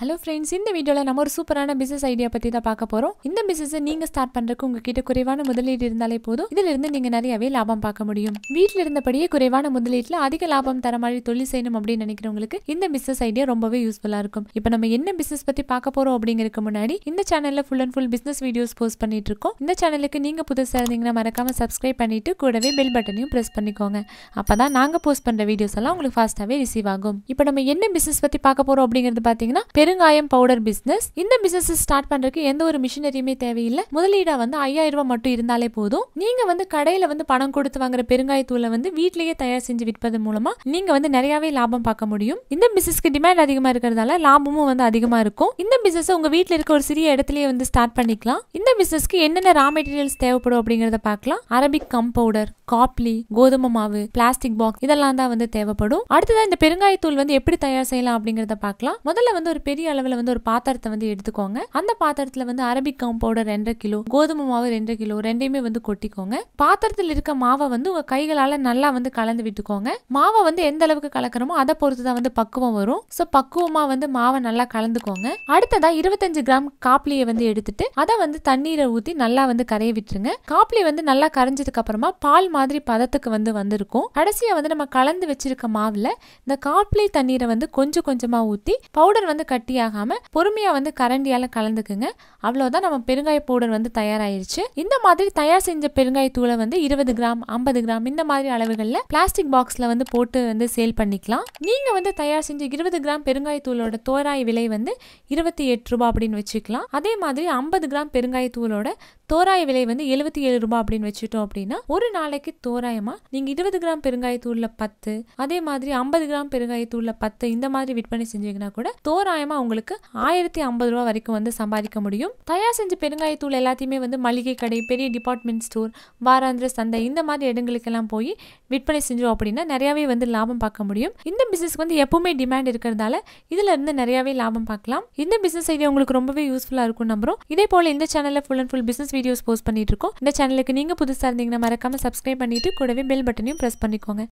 hello friends இந்த வீடியோவில் நம்ம ஒரு சூப்பரான பிசினஸ் ஐடியா பற்றி தான் பார்க்க போகிறோம் இந்த பிசினஸை நீங்கள் ஸ்டார்ட் பண்ணுறதுக்கு உங்ககிட்ட குறைவான முதலீடு இருந்தாலே போதும் இதிலிருந்து நீங்கள் நிறையவே லாபம் பார்க்க முடியும் வீட்டில் இருந்தபடியே குறைவான முதலீட்டில் அதிக லாபம் தர மாதிரி தொழில் செய்யணும் அப்படின்னு நினைக்கிறவங்களுக்கு இந்த பிசினஸ் ஐடியா ரொம்பவே யூஸ்ஃபுல்லாக இருக்கும் இப்போ நம்ம என்ன பிசினஸ் பற்றி பார்க்க போகிறோம் அப்படிங்கிறதுக்கு முன்னாடி இந்த சேனலில் full and full business videos post பண்ணிட்டு இருக்கோம் இந்த சேனலுக்கு நீங்கள் புதுசாக இருந்தீங்கன்னா மறக்காமல் சப்ஸ்கிரைப் பண்ணிட்டு கூடவே பெல் பட்டனையும் ப்ரெஸ் பண்ணிக்கோங்க அப்போ தான் நாங்கள் போஸ்ட் பண்ணுற வீடியோஸ் எல்லாம் உங்களுக்கு ஃபாஸ்ட்டாகவே ரிசீவ் ஆகும் இப்போ நம்ம என்ன பிசினஸ் பற்றி பார்க்க போகிறோம் அப்படிங்கிறது பார்த்தீங்கன்னா பெருங்காயம் பவுடர் பிசினஸ் இந்த பிசினஸ் ஸ்டார்ட் பண்றதுக்கு எந்த ஒரு மிஷினரியுமே தேவையில்லை முதலீடா வந்து ஐயாயிரம் ரூபாய் மட்டும் இருந்தாலே போதும் நீங்க வந்து கடையில வந்து பணம் கொடுத்து வாங்குற பெருங்காயத்தூளை வந்து வீட்லயே தயார் செஞ்சு விற்பது மூலமா நீங்க வந்து நிறையவே லாபம் பார்க்க முடியும் இந்த பிசினஸ்க்கு டிமாண்ட் அதிகமா இருக்கிறதால லாபமும் வந்து அதிகமா இருக்கும் இந்த பிசினஸ் உங்க வீட்டுல இருக்க ஒரு சிறிய இடத்துலயே வந்து ஸ்டார்ட் பண்ணிக்கலாம் இந்த பிசினஸ்க்கு என்னென்ன ரா மெட்டீரியல்ஸ் தேவைப்படும் அப்படிங்கறத பார்க்கலாம் அரபிக் கம் பவுடர் காப்லி கோதுமை மாவு பிளாஸ்டிக் பாக்ஸ் இதெல்லாம் தான் வந்து தேவைப்படும் அடுத்ததான் இந்த பெருங்காயத்தூள் வந்து எப்படி தயார் செய்யலாம் அப்படிங்கறத பார்க்கலாம் முதல்ல வந்து ஒரு பெரிய பெரிய அளவில் வந்து ஒரு பாத்திரத்தை வந்து எடுத்துக்கோங்க அந்த பாத்திரத்தில் வந்து அரபிக் பவுடர் ரெண்டரை கிலோ கோதுமை மாவு ரெண்டரை கிலோ ரெண்டையுமே வந்து கொட்டிக்கோங்க பாத்திரத்தில் இருக்க மாவை வந்து உங்கள் கைகளால் நல்லா வந்து கலந்து விட்டுக்கோங்க மாவை வந்து எந்த அளவுக்கு கலக்கிறோமோ அதை பொறுத்து தான் வந்து பக்குவம் வரும் ஸோ பக்குவமாக வந்து மாவை நல்லா கலந்துக்கோங்க அடுத்ததா இருபத்தஞ்சு கிராம் காப்ளியை வந்து எடுத்துட்டு அதை வந்து தண்ணீரை ஊற்றி நல்லா வந்து கரைய விட்டுருங்க காப்ளி வந்து நல்லா கரைஞ்சதுக்கு அப்புறமா பால் மாதிரி பதத்துக்கு வந்து வந்திருக்கும் கடைசியாக வந்து நம்ம கலந்து வச்சிருக்க மாவில் இந்த காப்ளி தண்ணீரை வந்து கொஞ்சம் கொஞ்சமாக ஊற்றி பவுடர் வந்து கட்டி கட்டியாகாமல் பொறுமையாக வந்து கரண்டியால் கலந்துக்குங்க அவ்வளோதான் நம்ம பெருங்காய பவுடர் வந்து தயாராயிருச்சு இந்த மாதிரி தயார் செஞ்ச பெருங்காய தூளை வந்து இருபது கிராம் ஐம்பது கிராம் இந்த மாதிரி அளவுகளில் பிளாஸ்டிக் பாக்ஸில் வந்து போட்டு வந்து சேல் பண்ணிக்கலாம் நீங்கள் வந்து தயார் செஞ்ச இருபது கிராம் பெருங்காய தூளோட தோராய விலை வந்து இருபத்தி எட்டு ரூபாய் அப்படின்னு வச்சுக்கலாம் அதே மாதிரி ஐம்பது கிராம் பெருங்காய தூளோட தோராய விலை வந்து எழுபத்தி ஏழு ரூபாய் அப்படின்னு வச்சுட்டோம் அப்படின்னா ஒரு நாளைக்கு தோராயமாக நீங்கள் இருபது கிராம் பெருங்காயத்தூளில் பத்து அதே மாதிரி ஐம்பது கிராம் பெருங்காயத்தூளில் பத்து இந்த மாதிரி விற்பனை செஞ்சீங்கன்னா கூட தோராயமாக மூலமா உங்களுக்கு ஆயிரத்தி ஐம்பது ரூபா வரைக்கும் வந்து சம்பாதிக்க முடியும் தயார் செஞ்ச பெருங்காயத்தூள் எல்லாத்தையுமே வந்து மளிகை கடை பெரிய டிபார்ட்மெண்ட் ஸ்டோர் வாராந்திர சந்தை இந்த மாதிரி இடங்களுக்கெல்லாம் போய் விற்பனை செஞ்சோம் அப்படின்னா நிறையாவே வந்து லாபம் பார்க்க முடியும் இந்த பிஸ்னஸ்க்கு வந்து எப்பவுமே டிமாண்ட் இருக்கிறதால இதில் இருந்து நிறையவே லாபம் பார்க்கலாம் இந்த பிஸ்னஸ் ஐடியா உங்களுக்கு ரொம்பவே யூஸ்ஃபுல்லாக இருக்கும் நம்புறோம் இதே போல் இந்த சேனலில் full and full business videos post பண்ணிட்டு இருக்கோம் இந்த சேனலுக்கு நீங்கள் புதுசாக இருந்தீங்கன்னா மறக்காம சப்ஸ்கிரைப் பண்ணிட்டு கூடவே பெல் பட்டனையும் ப்ரெஸ் பண்ணிக்கோங்க